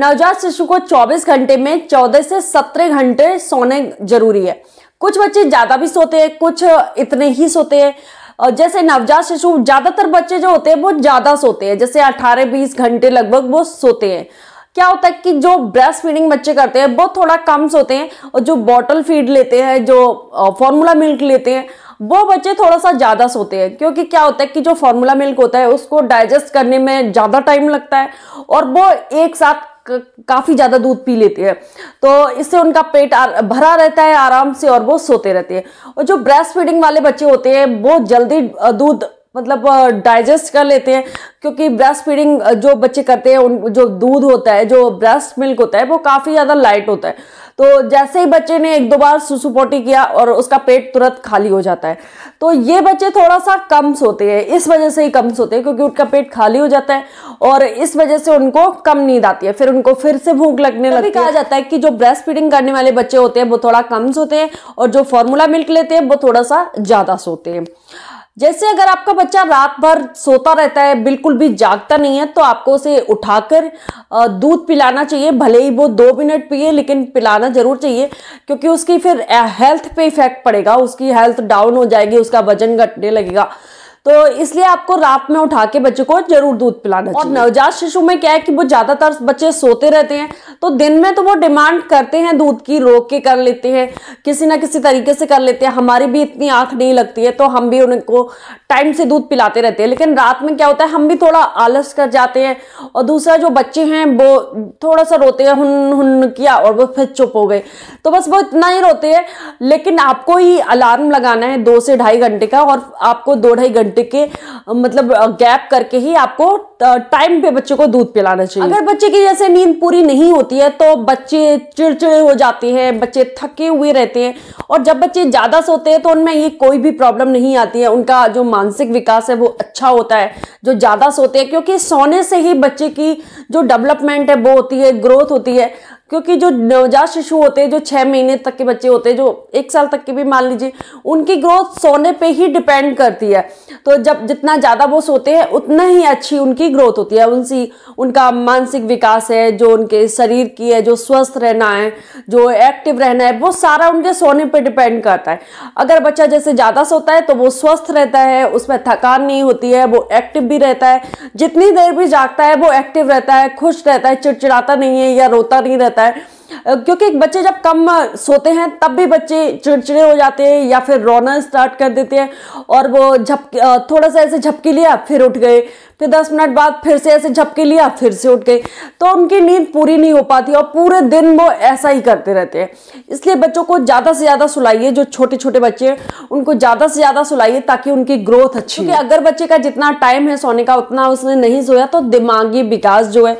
नवजात शिशु को 24 घंटे में 14 से 17 घंटे सोने जरूरी है कुछ बच्चे ज़्यादा भी सोते हैं कुछ इतने ही सोते हैं और जैसे नवजात शिशु ज़्यादातर बच्चे जो होते हैं वो ज़्यादा सोते हैं जैसे 18-20 घंटे लगभग वो सोते हैं क्या होता है कि जो ब्रेस्ट फीडिंग बच्चे करते हैं वो थोड़ा कम सोते हैं और जो बॉटल फीड लेते हैं जो फॉर्मूला मिल्क लेते हैं वो बच्चे थोड़ा सा ज़्यादा सोते हैं क्योंकि क्या होता है कि जो फॉर्मूला मिल्क होता है उसको डाइजेस्ट करने में ज़्यादा टाइम लगता है और वो एक साथ काफ़ी ज़्यादा दूध पी लेती है तो इससे उनका पेट भरा रहता है आराम से और वो सोते रहते हैं और जो ब्रेस्ट फीडिंग वाले बच्चे होते हैं वो जल्दी दूध मतलब डाइजेस्ट कर लेते हैं क्योंकि ब्रेस्ट फीडिंग जो बच्चे करते हैं उन जो दूध होता है जो ब्रेस्ट मिल्क होता है वो काफ़ी ज़्यादा लाइट होता है तो जैसे ही बच्चे ने एक दो बार सुसुपोटी किया और उसका पेट तुरंत खाली हो जाता है तो ये बच्चे थोड़ा सा कम सोते हैं इस वजह से ही कम सोते हैं क्योंकि उनका पेट खाली हो जाता है और इस वजह से उनको कम नींद आती है फिर उनको फिर से भूख लगने लगती है कहा जाता है कि जो ब्रेस्ट फीडिंग करने वाले बच्चे होते हैं वो थोड़ा कम सोते हैं और जो फॉर्मूला मिल्क लेते हैं वो थोड़ा सा ज़्यादा सोते हैं जैसे अगर आपका बच्चा रात भर सोता रहता है बिल्कुल भी जागता नहीं है तो आपको उसे उठाकर दूध पिलाना चाहिए भले ही वो दो मिनट पिए लेकिन पिलाना ज़रूर चाहिए क्योंकि उसकी फिर हेल्थ पे इफेक्ट पड़ेगा उसकी हेल्थ डाउन हो जाएगी उसका वजन घटने लगेगा तो इसलिए आपको रात में उठा के बच्चे को जरूर दूध पिलाना और नवजात शिशु में क्या है कि वो ज्यादातर बच्चे सोते रहते हैं तो दिन में तो वो डिमांड करते हैं दूध की रोक के कर लेते हैं किसी ना किसी तरीके से कर लेते हैं हमारी भी इतनी आंख नहीं लगती है तो हम भी उनको टाइम से दूध पिलाते रहते हैं लेकिन रात में क्या होता है हम भी थोड़ा आलस कर जाते हैं और दूसरा जो बच्चे हैं वो थोड़ा सा रोते हैं हुन हुन किया और वो फिर चुप हो गए तो बस वो इतना ही रोते हैं लेकिन आपको ही अलार्म लगाना है दो से ढाई घंटे का और आपको दो ढाई घंटे घंटे के मतलब गैप करके ही आपको टाइम पे बच्चे को दूध पिलाना चाहिए अगर बच्चे की जैसे नींद पूरी नहीं होती है तो बच्चे चिड़चिड़े हो जाते हैं बच्चे थके हुए रहते हैं और जब बच्चे ज़्यादा सोते हैं तो उनमें ये कोई भी प्रॉब्लम नहीं आती है उनका जो मानसिक विकास है वो अच्छा होता है जो ज़्यादा सोते हैं क्योंकि सोने से ही बच्चे की जो डेवलपमेंट है वो होती है ग्रोथ होती है क्योंकि जो नवजात शिशु होते हैं जो छः महीने तक के बच्चे होते हैं जो एक साल तक के भी मान लीजिए उनकी ग्रोथ सोने पे ही डिपेंड करती है तो जब जितना ज़्यादा वो सोते हैं उतना ही अच्छी उनकी ग्रोथ होती है उनसी उनका मानसिक विकास है जो उनके शरीर की है जो स्वस्थ रहना है जो एक्टिव रहना है वो सारा उनके सोने पर डिपेंड करता है अगर बच्चा जैसे ज़्यादा सोता है तो वो स्वस्थ रहता है उसमें थकान नहीं होती है वो एक्टिव भी रहता है जितनी देर भी जागता है वो एक्टिव रहता है खुश रहता है चिड़चिड़ाता नहीं है या रोता नहीं रहता that क्योंकि बच्चे जब कम सोते हैं तब भी बच्चे चिड़चिड़े हो जाते हैं या फिर रोना स्टार्ट कर देते हैं और वो झप थोड़ा सा ऐसे झपकी लिया फिर उठ गए फिर दस मिनट बाद फिर से ऐसे झपके लिया फिर से उठ गए तो उनकी नींद पूरी नहीं हो पाती और पूरे दिन वो ऐसा ही करते रहते हैं इसलिए बच्चों को ज़्यादा से ज़्यादा सुलाइए जो छोटे छोटे बच्चे हैं उनको ज़्यादा से ज़्यादा सुलाइए ताकि उनकी ग्रोथ अच्छी क्योंकि अगर बच्चे का जितना टाइम है सोने का उतना उसने नहीं सोया तो दिमागी विकास जो है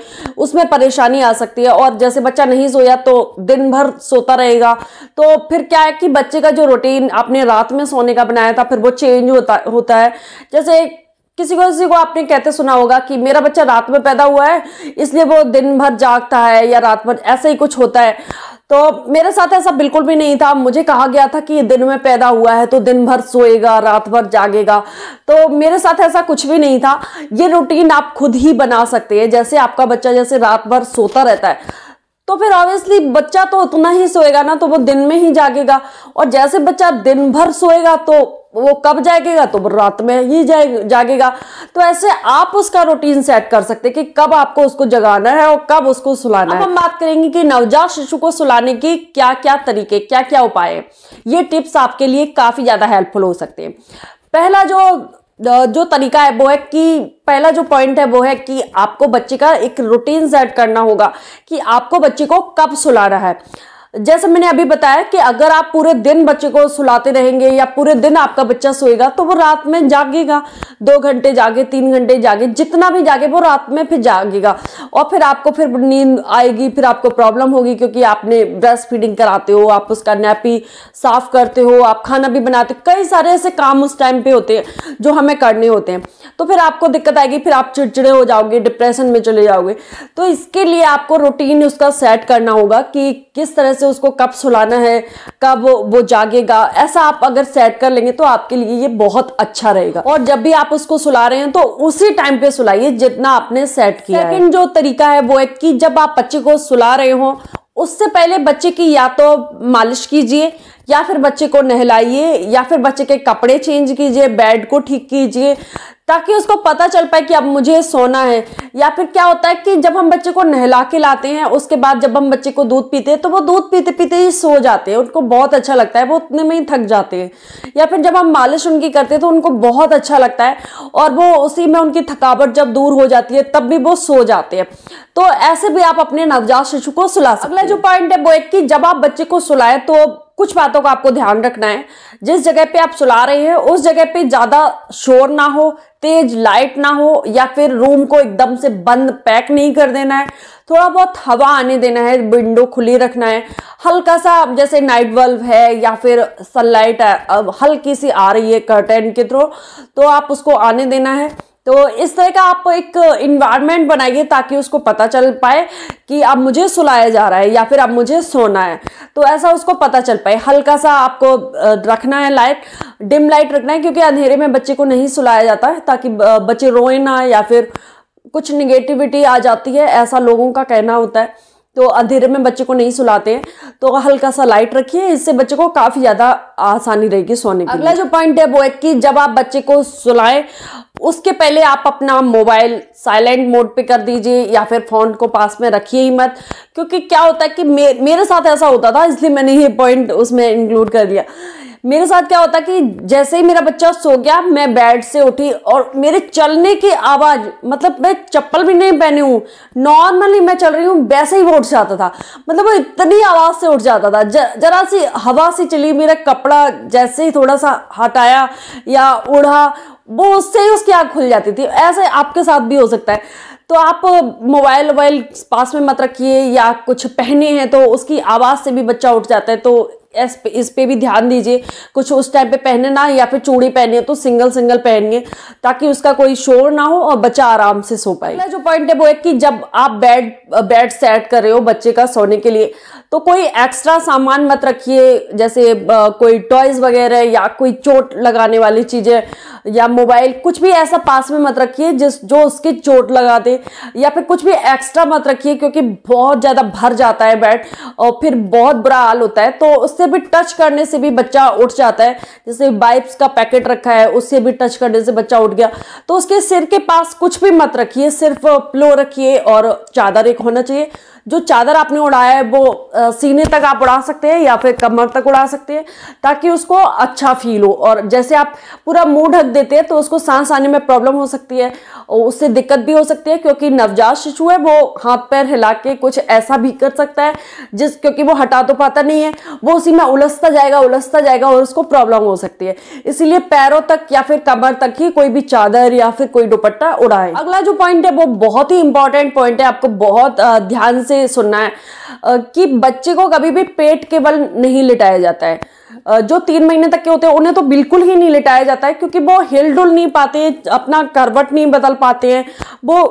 उसमें परेशानी आ सकती है और जैसे बच्चा नहीं सोया तो दिन भर सोता रहेगा तो फिर क्या है कि बच्चे का जो रूटीन आपने रात में सोने का बनाया था फिर वो चेंज होता होता है जैसे किसी को किसी को आपने कहते सुना होगा कि मेरा बच्चा रात में पैदा हुआ है इसलिए वो दिन भर जागता है या रात भर ऐसा ही कुछ होता है तो मेरे साथ ऐसा बिल्कुल भी नहीं था मुझे कहा गया था कि दिन में पैदा हुआ है तो दिन भर सोएगा रात भर जागेगा तो मेरे साथ ऐसा कुछ भी नहीं था ये रूटीन आप खुद ही बना सकते हैं जैसे आपका बच्चा जैसे रात भर सोता रहता है तो फिर ऑब्वियसली बच्चा तो उतना ही सोएगा ना तो वो दिन में ही जागेगा और जैसे बच्चा दिन भर सोएगा तो वो कब जागेगा तो रात में ही जागेगा तो ऐसे आप उसका रूटीन सेट कर सकते कि कब आपको उसको जगाना है और कब उसको सुलाना अब है हम बात करेंगे कि नवजात शिशु को सुलाने के क्या क्या तरीके क्या क्या उपाय ये टिप्स आपके लिए काफी ज्यादा हेल्पफुल हो सकते हैं पहला जो जो तरीका है वो है कि पहला जो पॉइंट है वो है कि आपको बच्चे का एक रूटीन सेट करना होगा कि आपको बच्चे को कब सुलाना है जैसे मैंने अभी बताया कि अगर आप पूरे दिन बच्चे को सुलाते रहेंगे या पूरे दिन आपका बच्चा सोएगा तो वो रात में जागेगा दो घंटे जागे तीन घंटे जागे जितना भी जागे वो रात में फिर जागेगा और फिर आपको फिर नींद आएगी फिर आपको प्रॉब्लम होगी क्योंकि आपने ब्रेस्ट फीडिंग कराते हो आप उसका नैपी साफ करते हो आप खाना भी बनाते हो कई सारे ऐसे काम उस टाइम पर होते हैं जो हमें करने होते हैं तो फिर आपको दिक्कत आएगी फिर आप चिड़चिड़े हो जाओगे डिप्रेशन में चले जाओगे तो इसके लिए आपको रूटीन उसका सेट करना होगा कि किस तरह से उसको कब सुलाना है कब वो जागेगा ऐसा आप अगर सेट कर लेंगे तो आपके लिए ये बहुत अच्छा रहेगा और जब भी आप उसको सुला रहे हैं तो उसी टाइम पे सुलाइए जितना आपने सेट किया सेकंड जो तरीका है वो है कि जब आप बच्चे को सुला रहे हो उससे पहले बच्चे की या तो मालिश कीजिए या फिर बच्चे को नहलाइए या फिर बच्चे के कपड़े चेंज कीजिए बेड को ठीक कीजिए ताकि उसको पता चल पाए कि अब मुझे सोना है या फिर क्या होता है कि जब हम बच्चे को नहला के लाते हैं उसके बाद जब हम बच्चे को दूध पीते हैं तो वो दूध पीते पीते ही सो जाते हैं उनको बहुत अच्छा लगता है वो उतने में ही थक जाते हैं या फिर जब हम मालिश उनकी करते हैं तो उनको बहुत अच्छा लगता है और वो उसी में उनकी थकावट जब दूर हो जाती है तब भी वो सो जाते हैं तो ऐसे भी आप अपने नवजात शिशु को सुला सकते अगला जो पॉइंट है वो एक कि जब आप बच्चे को सुलाएं तो कुछ बातों का आपको ध्यान रखना है जिस जगह पे आप सुला रहे हैं उस जगह पे ज्यादा शोर ना हो तेज लाइट ना हो या फिर रूम को एकदम से बंद पैक नहीं कर देना है थोड़ा बहुत हवा आने देना है विंडो खुली रखना है हल्का सा जैसे नाइट बल्ब है या फिर सनलाइट हल्की सी आ रही है कर्टन के थ्रू तो आप उसको आने देना है तो इस तरह का आप एक इन्वायरमेंट बनाइए ताकि उसको पता चल पाए कि अब मुझे सुलाया जा रहा है या फिर अब मुझे सोना है तो ऐसा उसको पता चल पाए हल्का सा आपको रखना है लाइट डिम लाइट रखना है क्योंकि अंधेरे में बच्चे को नहीं सुलाया जाता है ताकि बच्चे रोए ना या फिर कुछ निगेटिविटी आ जाती है ऐसा लोगों का कहना होता है तो अंधेरे में बच्चे को नहीं सुलाते हैं तो हल्का सा लाइट रखिए इससे बच्चे को काफी ज्यादा आसानी रहेगी सोने की अगला जो पॉइंट है वो है कि जब आप बच्चे को सुलाएं उसके पहले आप अपना मोबाइल साइलेंट मोड पे कर दीजिए या फिर फोन को पास में रखिए ही मत क्योंकि क्या होता है कि मे, मेरे साथ ऐसा होता था इसलिए मैंने ये पॉइंट उसमें इंक्लूड कर दिया मेरे साथ क्या होता कि जैसे ही मेरा बच्चा सो गया मैं बेड से उठी और मेरे चलने की आवाज़ मतलब मैं चप्पल भी नहीं पहनी हूँ नॉर्मली मैं चल रही हूँ वैसे ही वो उठ जाता था मतलब वो इतनी आवाज़ से उठ जाता था जरा सी हवा सी चली मेरा कपड़ा जैसे ही थोड़ा सा हटाया या उड़ा वो उससे ही उसकी आँख खुल जाती थी ऐसे आपके साथ भी हो सकता है तो आप मोबाइल वोबाइल पास में मत रखिए या कुछ पहने हैं तो उसकी आवाज़ से भी बच्चा उठ जाता है तो इस पे, इस पे भी ध्यान दीजिए कुछ उस टाइम पे पहने ना या फिर चूड़ी पहने तो सिंगल सिंगल पहनिए ताकि उसका कोई शोर ना हो और बच्चा आराम से सो पाए जो पॉइंट है वो है कि जब आप बेड बेड सेट कर रहे हो बच्चे का सोने के लिए तो कोई एक्स्ट्रा सामान मत रखिए जैसे कोई टॉयज वगैरह या कोई चोट लगाने वाली चीज़ें या मोबाइल कुछ भी ऐसा पास में मत रखिए जिस जो उसकी चोट लगा दे या फिर कुछ भी एक्स्ट्रा मत रखिए क्योंकि बहुत ज़्यादा भर जाता है बैट और फिर बहुत बुरा हाल होता है तो उससे भी टच करने से भी बच्चा उठ जाता है जैसे बाइप्स का पैकेट रखा है उससे भी टच करने से बच्चा उठ गया तो उसके सिर के पास कुछ भी मत रखिए सिर्फ प्लो रखिए और चादर एक होना चाहिए जो चादर आपने उड़ाया है वो सीने तक आप उड़ा सकते हैं या फिर कमर तक उड़ा सकते हैं ताकि उसको अच्छा फील हो और जैसे आप पूरा मुंह ढक देते हैं तो उसको सांस आने में प्रॉब्लम हो सकती है उससे दिक्कत भी हो सकती है क्योंकि नवजात शिशु है वो हाथ पैर हिला के कुछ ऐसा भी कर सकता है जिस क्योंकि वो हटा तो पाता नहीं है वो उसी में उलझता जाएगा उलझता जाएगा और उसको प्रॉब्लम हो सकती है इसीलिए पैरों तक या फिर कमर तक ही कोई भी चादर या फिर कोई दुपट्टा उड़ाए अगला जो पॉइंट है वो बहुत ही इंपॉर्टेंट पॉइंट है आपको बहुत ध्यान से सुनना है कि बच्चे को कभी भी पेट बल नहीं लिटाया जाता है जो तीन महीने तक के होते हैं उन्हें तो बिल्कुल ही नहीं लिटाया जाता है क्योंकि वो हिल डुल नहीं पाते अपना करवट नहीं बदल पाते हैं वो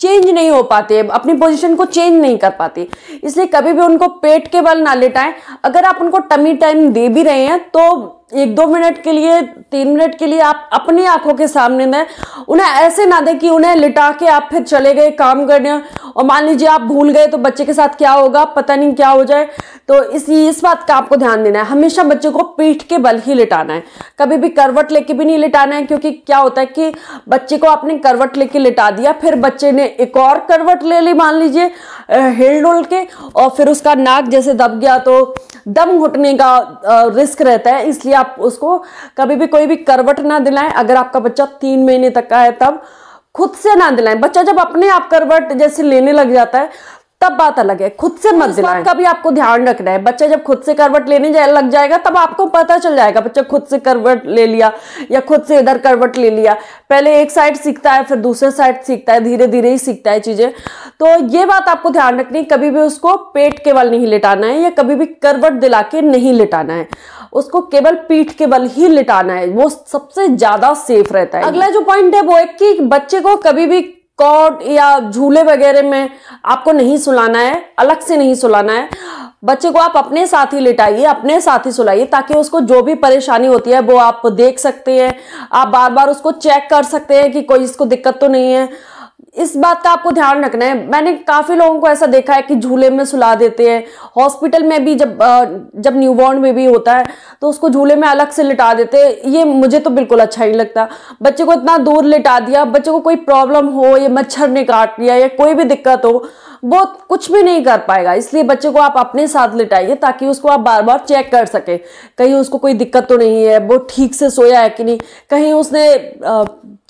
चेंज नहीं हो पाते अपनी पोजीशन को चेंज नहीं कर पाते इसलिए कभी भी उनको पेट के बल ना लेटाएं अगर आप उनको टमी टाइम दे भी रहे हैं तो एक दो मिनट के लिए तीन मिनट के लिए आप अपनी आंखों के सामने में उन्हें ऐसे ना दें कि उन्हें लिटा के आप फिर चले गए काम करने और मान लीजिए आप भूल गए तो बच्चे के साथ क्या होगा पता नहीं क्या हो जाए तो इसी इस बात का आपको ध्यान देना है हमेशा बच्चे को पीठ के बल ही लिटाना है कभी भी करवट लेके भी नहीं लिटाना है क्योंकि क्या होता है कि बच्चे को आपने करवट लेके लिटा दिया फिर बच्चे ने एक और करवट ले ली मान लीजिए हिल डुल के और फिर उसका नाक जैसे दब गया तो दम घुटने का रिस्क रहता है इसलिए आप उसको कभी भी कोई भी करवट ना दिलाएं अगर आपका बच्चा तीन महीने तक का है तब खुद से ना दिलाएं बच्चा जब अपने आप करवट जैसे लेने लग जाता है तब बात अलग है खुद से मत दिलाएं का भी आपको ध्यान रखना है बच्चा जब खुद से करवट लेने जाए लग जाएगा तब आपको पता चल जाएगा बच्चा खुद से करवट ले लिया या खुद से इधर करवट ले लिया पहले एक साइड सीखता है फिर दूसरे साइड सीखता है धीरे धीरे ही सीखता है चीज़ें तो ये बात आपको ध्यान रखनी कभी भी उसको पेट के बल नहीं लेटाना है या कभी भी करवट दिला के नहीं लेटाना है उसको केवल पीठ के बल ही लिटाना है वो सबसे ज्यादा सेफ रहता है अगला जो पॉइंट है वो है कि बच्चे को कभी भी कॉट या झूले वगैरह में आपको नहीं सुलाना है अलग से नहीं सुलाना है बच्चे को आप अपने साथ ही लिटाइए अपने साथ ही सुलाइए ताकि उसको जो भी परेशानी होती है वो आप देख सकते हैं आप बार बार उसको चेक कर सकते हैं कि कोई इसको दिक्कत तो नहीं है इस बात का आपको ध्यान रखना है मैंने काफ़ी लोगों को ऐसा देखा है कि झूले में सुला देते हैं हॉस्पिटल में भी जब जब न्यूबॉर्न बेबी होता है तो उसको झूले में अलग से लिटा देते हैं ये मुझे तो बिल्कुल अच्छा नहीं लगता बच्चे को इतना दूर लिटा दिया बच्चे को कोई प्रॉब्लम हो या मच्छर ने काट लिया या कोई भी दिक्कत हो वो कुछ भी नहीं कर पाएगा इसलिए बच्चे को आप अपने साथ लिटाइए ताकि उसको आप बार बार चेक कर सकें कहीं उसको कोई दिक्कत तो नहीं है वो ठीक से सोया है कि नहीं कहीं उसने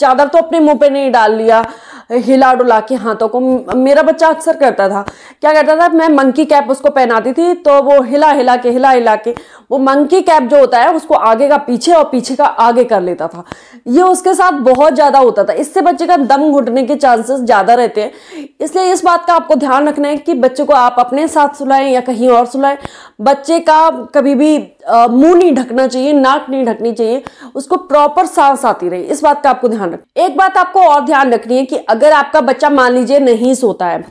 चादर तो अपने मुंह पे नहीं डाल लिया हिला डुला के हाथों को मेरा बच्चा अक्सर करता था क्या करता था मैं मंकी कैप उसको पहनाती थी तो वो हिला हिला के हिला हिला के वो मंकी कैप जो होता है उसको आगे का पीछे और पीछे का आगे कर लेता था ये उसके साथ बहुत ज़्यादा होता था इससे बच्चे का दम घुटने के चांसेस ज़्यादा रहते हैं इसलिए इस बात का आपको ध्यान रखना है कि बच्चे को आप अपने साथ सुलाएं या कहीं और सुलाएं बच्चे का कभी भी मुंह नहीं ढकना चाहिए नाक नहीं ढकनी चाहिए उसको प्रॉपर सांस आती रहे इस बात का आपको ध्यान रखना एक बात आपको और ध्यान रखनी है कि अगर आपका बच्चा मान लीजिए नहीं सोता है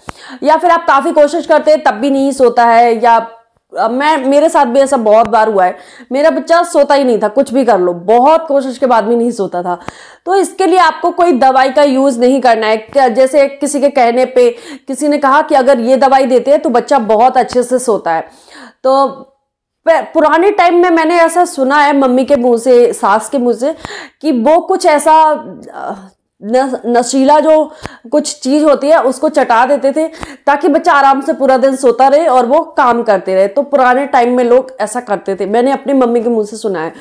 या फिर आप काफ़ी कोशिश करते हैं तब भी नहीं सोता है या मैं मेरे साथ भी ऐसा बहुत बार हुआ है मेरा बच्चा सोता ही नहीं था कुछ भी कर लो बहुत कोशिश के बाद भी नहीं सोता था तो इसके लिए आपको कोई दवाई का यूज़ नहीं करना है जैसे किसी के कहने पे किसी ने कहा कि अगर ये दवाई देते हैं तो बच्चा बहुत अच्छे से सोता है तो पुराने टाइम में मैंने ऐसा सुना है मम्मी के मुंह से सास के मुंह से कि वो कुछ ऐसा नशीला जो कुछ चीज़ होती है उसको चटा देते थे ताकि बच्चा आराम से पूरा दिन सोता रहे और वो काम करते रहे तो पुराने टाइम में लोग ऐसा करते थे मैंने अपनी मम्मी के मुंह से सुना है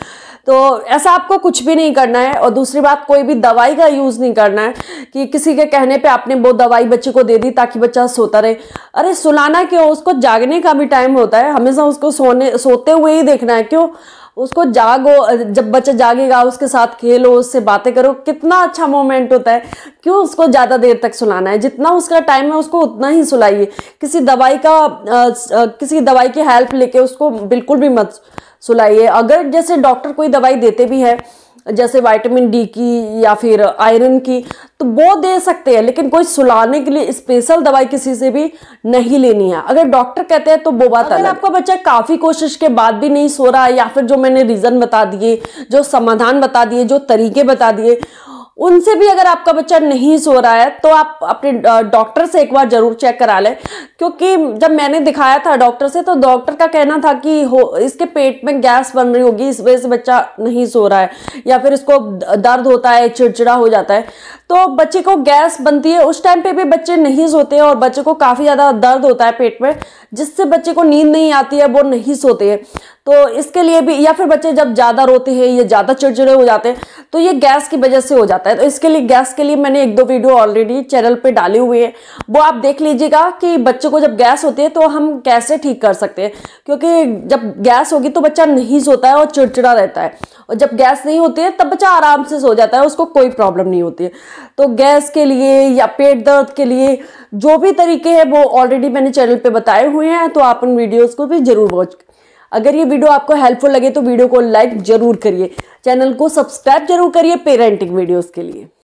तो ऐसा आपको कुछ भी नहीं करना है और दूसरी बात कोई भी दवाई का यूज़ नहीं करना है कि किसी के कहने पे आपने वो दवाई बच्चे को दे दी ताकि बच्चा सोता रहे अरे सुलाना क्यों उसको जागने का भी टाइम होता है हमेशा उसको सोने सोते हुए ही देखना है क्यों उसको जागो जब बच्चा जागेगा उसके साथ खेलो उससे बातें करो कितना अच्छा मोमेंट होता है क्यों उसको ज़्यादा देर तक सुलाना है जितना उसका टाइम है उसको उतना ही सुलाइए किसी दवाई का किसी दवाई की हेल्प लेके उसको बिल्कुल भी मत सुलाइए अगर जैसे डॉक्टर कोई दवाई देते भी है जैसे वाइटामिन डी की या फिर आयरन की तो वो दे सकते हैं लेकिन कोई सुलाने के लिए स्पेशल दवाई किसी से भी नहीं लेनी है अगर डॉक्टर कहते हैं तो वो बात अगर आपका बच्चा काफ़ी कोशिश के बाद भी नहीं सो रहा है या फिर जो मैंने रीज़न बता दिए जो समाधान बता दिए जो तरीके बता दिए उनसे भी अगर आपका बच्चा नहीं सो रहा है तो आप अपने डॉक्टर से एक बार जरूर चेक करा लें क्योंकि जब मैंने दिखाया था डॉक्टर से तो डॉक्टर का कहना था कि हो इसके पेट में गैस बन रही होगी इस वजह से बच्चा नहीं सो रहा है या फिर इसको दर्द होता है चिड़चिड़ा हो जाता है तो बच्चे को गैस बनती है उस टाइम पे भी बच्चे नहीं सोते हैं और बच्चे को काफ़ी ज़्यादा दर्द होता है पेट में जिससे बच्चे को नींद नहीं आती है वो नहीं सोते हैं तो इसके लिए भी या फिर बच्चे जब ज़्यादा रोते हैं या ज़्यादा चिड़चिड़े हो जाते हैं तो ये गैस की वजह से हो जाता है तो इसके लिए गैस के लिए मैंने एक दो वीडियो ऑलरेडी चैनल पर डाले हुए हैं वो आप देख लीजिएगा कि बच्चे को जब गैस होती है तो हम कैसे ठीक कर सकते हैं क्योंकि जब गैस होगी तो बच्चा नहीं सोता है और चिड़चिड़ा रहता है और जब गैस नहीं होती है तब बच्चा आराम से सो जाता है उसको कोई प्रॉब्लम नहीं होती है तो गैस के लिए या पेट दर्द के लिए जो भी तरीके हैं वो ऑलरेडी मैंने चैनल पे बताए हुए हैं तो आप उन वीडियोस को भी ज़रूर वॉच अगर ये वीडियो आपको हेल्पफुल लगे तो वीडियो को लाइक ज़रूर करिए चैनल को सब्सक्राइब जरूर करिए पेरेंटिंग वीडियोज़ के लिए